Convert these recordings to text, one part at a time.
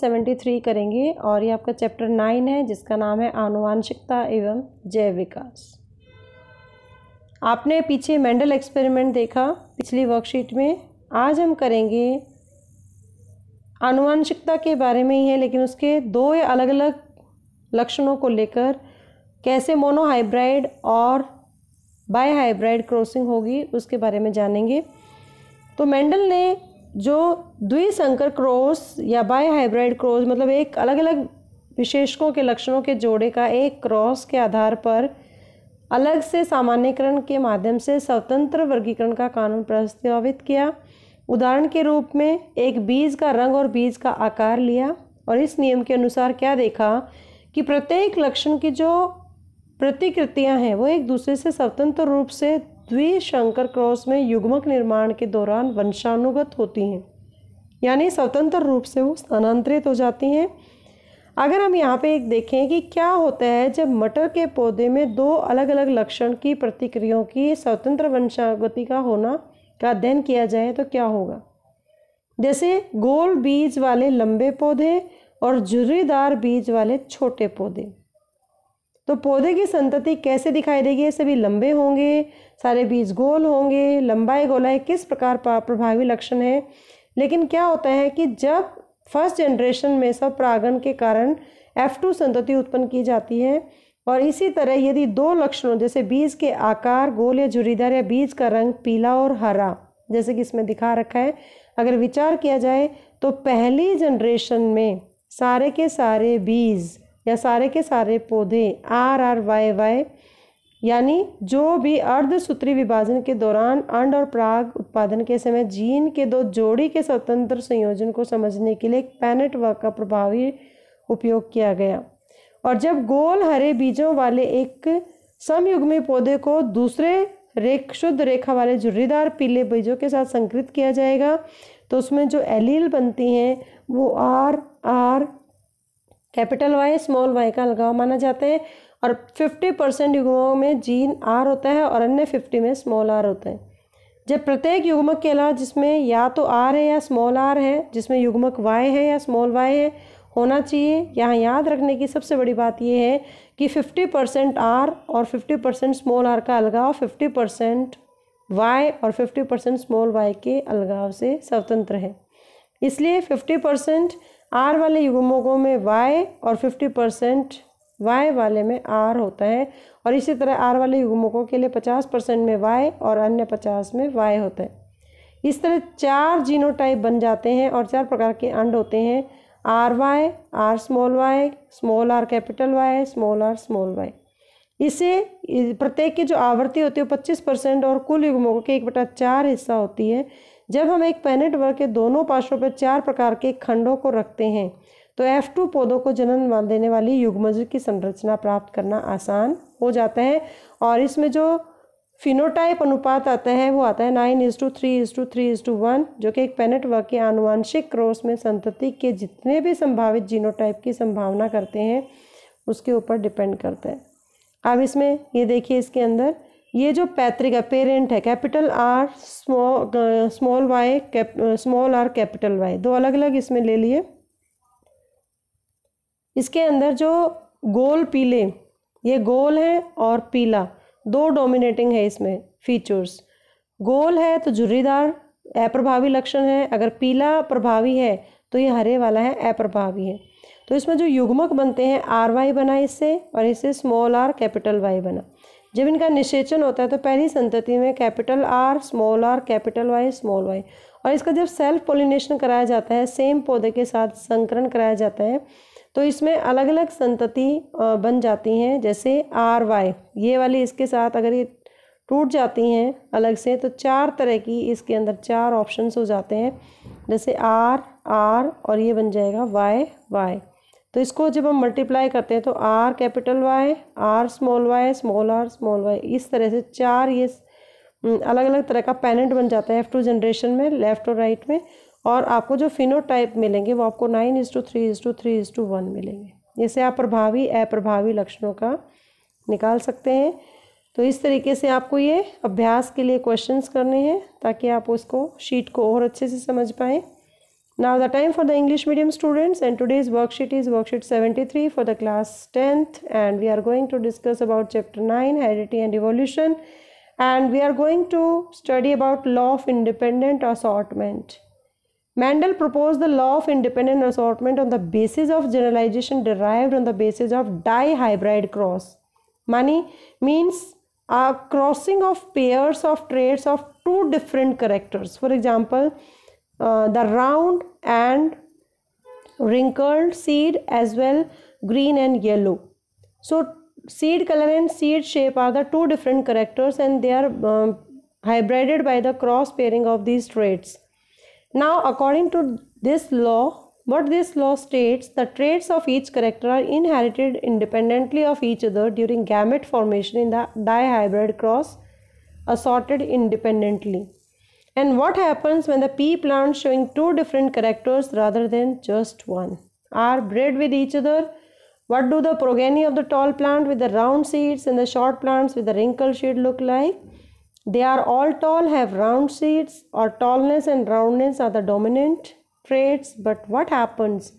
Seventy three करेंगे और ये आपका चैप्टर नाइन है जिसका नाम है आनुवांशिकता एवं जैव विकास आपने पीछे मेंडल एक्सपेरिमेंट देखा पिछली वर्कशीट में आज हम करेंगे आनुवांशिकता के बारे में ही है लेकिन उसके दो अलग अलग लक्षणों को लेकर कैसे मोनोहाइब्राइड और बाय हाइब्राइड क्रॉसिंग होगी उसके बारे में जानेंगे तो मेंडल ने जो द्विसंकर क्रोस या बाय हाइब्रिड क्रोस मतलब एक अलग अलग विशेषकों के लक्षणों के जोड़े का एक क्रॉस के आधार पर अलग से सामान्यकरण के माध्यम से स्वतंत्र वर्गीकरण का कानून प्रस्तावित किया उदाहरण के रूप में एक बीज का रंग और बीज का आकार लिया और इस नियम के अनुसार क्या देखा कि प्रत्येक लक्षण की जो प्रतिकृतियां हैं वो एक दूसरे से स्वतंत्र रूप से द्विशंकर क्रॉस में युग्मक निर्माण के दौरान वंशानुगत होती हैं यानी स्वतंत्र रूप से वो स्थानांतरित हो जाती हैं अगर हम यहाँ पे एक देखें कि क्या होता है जब मटर के पौधे में दो अलग अलग लक्षण की प्रतिक्रियाओं की स्वतंत्र वंशागति का होना का अध्ययन किया जाए तो क्या होगा जैसे गोल बीज वाले लंबे पौधे और झुर्रीदार बीज वाले छोटे पौधे तो पौधे की संतति कैसे दिखाई देगी सभी लंबे होंगे सारे बीज गोल होंगे लंबाई गोलाई किस प्रकार प्रभावी लक्षण है लेकिन क्या होता है कि जब फर्स्ट जनरेशन में सब प्रागण के कारण एफ टू संतति उत्पन्न की जाती है और इसी तरह यदि दो लक्षणों जैसे बीज के आकार गोल या झुरीदार या बीज का रंग पीला और हरा जैसे कि इसमें दिखा रखा है अगर विचार किया जाए तो पहली जनरेशन में सारे के सारे बीज या सारे के सारे पौधे आर आर वाई वाई यानी जो भी अर्ध सूत्री विभाजन के दौरान अंड और प्राग उत्पादन के समय जीन के दो जोड़ी के स्वतंत्र संयोजन को समझने के लिए एक पैनेट वर्क का प्रभावी उपयोग किया गया और जब गोल हरे बीजों वाले एक समयुग्मी पौधे को दूसरे रेख शुद्ध रेखा वाले झुर्रीदार पीले बीजों के साथ संकृत किया जाएगा तो उसमें जो एलील बनती हैं वो R R capital Y small Y का अलगाव माना जाता है और फिफ्टी परसेंट युगमों में जीन आर होता है और अन्य फिफ्टी में स्मॉल आर होता है जब प्रत्येक युग्मक के अलावा जिसमें या तो आर है या स्मॉल आर है जिसमें युग्मक वाई है या स्मॉल वाई है होना चाहिए यहाँ याद रखने की सबसे बड़ी बात यह है कि फिफ्टी परसेंट आर और फिफ्टी परसेंट स्मॉल आर का अलगाव फिफ्टी परसेंट वाई और फिफ्टी परसेंट स्मॉल वाई के अलगाव से स्वतंत्र है इसलिए फिफ्टी परसेंट आर वाले युगमोगों में वाई और फिफ्टी परसेंट वाई वाले में आर होता है और इसी तरह आर वाले युगमोगों के लिए पचास परसेंट में वाई और अन्य पचास में वाई होता है इस तरह चार जीनोटाइप बन जाते हैं और चार प्रकार के अंड होते हैं R Y R small Y small R capital Y small R small Y इसे प्रत्येक की जो आवृत्ति होती है वो पच्चीस परसेंट और कुल युगमोगों के एक बटा चार हिस्सा होती है जब हम एक पैनेट वर्ग के दोनों पार्श्वों पर चार प्रकार के खंडों को रखते हैं तो F2 पौधों को जन्म देने वाली युगमज की संरचना प्राप्त करना आसान हो जाता है और इसमें जो फिनोटाइप अनुपात आता है वो आता है nine is to three is to three is to one जो कि एक पेनेट वर्ग के आनुवंशिक क्रोस में संतति के जितने भी संभावित जीनोटाइप की संभावना करते हैं उसके ऊपर डिपेंड करता है अब इसमें ये देखिए इसके अंदर ये जो पैतृक है पेरेंट है capital R small small Y small R capital Y दो अलग अलग इसमें ले लिए इसके अंदर जो गोल पीले ये गोल है और पीला दो डोमिनेटिंग है इसमें फीचर्स गोल है तो झुर्रीदार अप्रभावी लक्षण है अगर पीला प्रभावी है तो ये हरे वाला है अप्रभावी है तो इसमें जो युग्मक बनते हैं आर वाई बना इससे और इससे स्मॉल आर कैपिटल वाई बना जब इनका निषेचन होता है तो पहली संतति में capital R small R capital Y small Y और इसका जब सेल्फ पोलिनेशन कराया जाता है सेम पौधे के साथ संकरण कराया जाता है तो इसमें अलग अलग संतति बन जाती हैं जैसे आर वाई ये वाली इसके साथ अगर ये टूट जाती हैं अलग से तो चार तरह की इसके अंदर चार ऑप्शंस हो जाते हैं जैसे आर आर और ये बन जाएगा वाई वाई तो इसको जब हम मल्टीप्लाई करते हैं तो R capital Y R small Y small R small Y इस तरह से चार ये अलग अलग तरह का पैनेट बन जाता है एफ टू जनरेशन में लेफ़्ट और राइट में और आपको जो फिनोटाइप मिलेंगे वो आपको nine is to three is to three is to one मिलेंगे जैसे आप प्रभावी अप्रभावी लक्षणों का निकाल सकते हैं तो इस तरीके से आपको ये अभ्यास के लिए क्वेश्चंस करने हैं ताकि आप उसको शीट को और अच्छे से समझ पाएँ Now the time for the English medium students and today's worksheet is worksheet 73 for the class 10th and we are going to discuss about chapter 9 heredity and evolution and we are going to study about law of independent assortment. Mendel proposed the law of independent assortment on the basis of generalization derived on the basis of dihybrid cross. Money means a crossing of pairs of traits of two different characters. For example, uh, the round and wrinkled seed as well green and yellow. So seed color and seed shape are the two different characters and they are um, hybrided by the cross pairing of these traits. Now according to this law, what this law states, the traits of each character are inherited independently of each other during gamete formation in the dihybrid cross assorted independently. And what happens when the pea plants showing two different characters rather than just one are bred with each other? What do the progeny of the tall plant with the round seeds and the short plants with the wrinkled seed look like? They are all tall, have round seeds, or tallness and roundness are the dominant traits. But what happens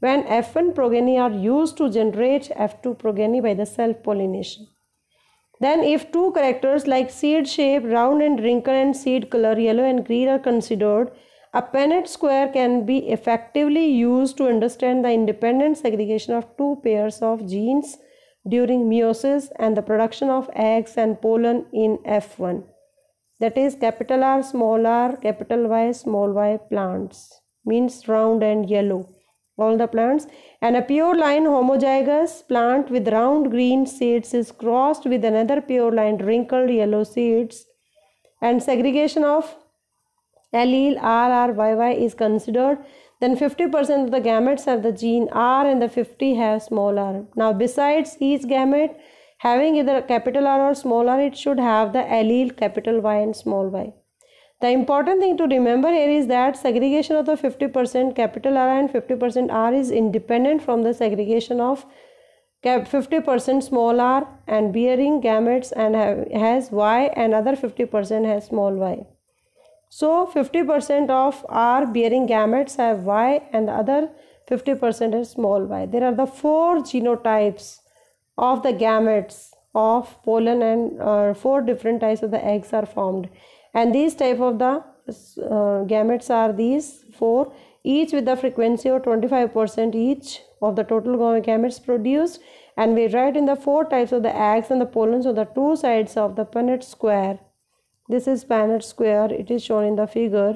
when F1 progeny are used to generate F2 progeny by the self pollination? Then if two characters like seed shape, round and wrinkle and seed color yellow and green are considered, a Punnett square can be effectively used to understand the independent segregation of two pairs of genes during meiosis and the production of eggs and pollen in F1. That is capital R, small r, capital Y, small y plants means round and yellow all the plants and a pure line homozygous plant with round green seeds is crossed with another pure line wrinkled yellow seeds and segregation of allele RRYY is considered then 50% of the gametes have the gene R and the 50 have small r. Now besides each gamete having either capital R or small r it should have the allele capital Y and small y. The important thing to remember here is that segregation of the 50% capital R and 50% R is independent from the segregation of 50% small r and bearing gametes and have, has y and other 50% has small y. So 50% of r bearing gametes have y and other 50% has small y. There are the four genotypes of the gametes of pollen and uh, four different types of the eggs are formed and these type of the uh, gametes are these four each with the frequency of 25% each of the total gametes produced and we write in the four types of the eggs and the pollens on the two sides of the Punnett square. This is Punnett square. It is shown in the figure.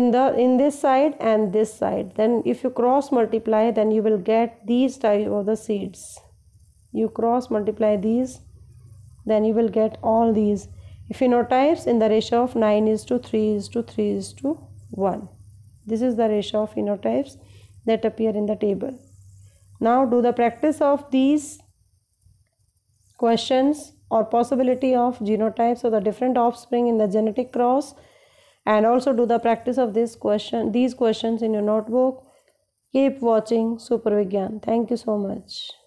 In the in this side and this side. Then if you cross multiply, then you will get these type of the seeds. You cross multiply these, then you will get all these phenotypes in the ratio of 9 is to 3 is to 3 is to 1. This is the ratio of phenotypes that appear in the table. Now do the practice of these questions or possibility of genotypes or the different offspring in the genetic cross and also do the practice of this question these questions in your notebook keep watching super vigyan thank you so much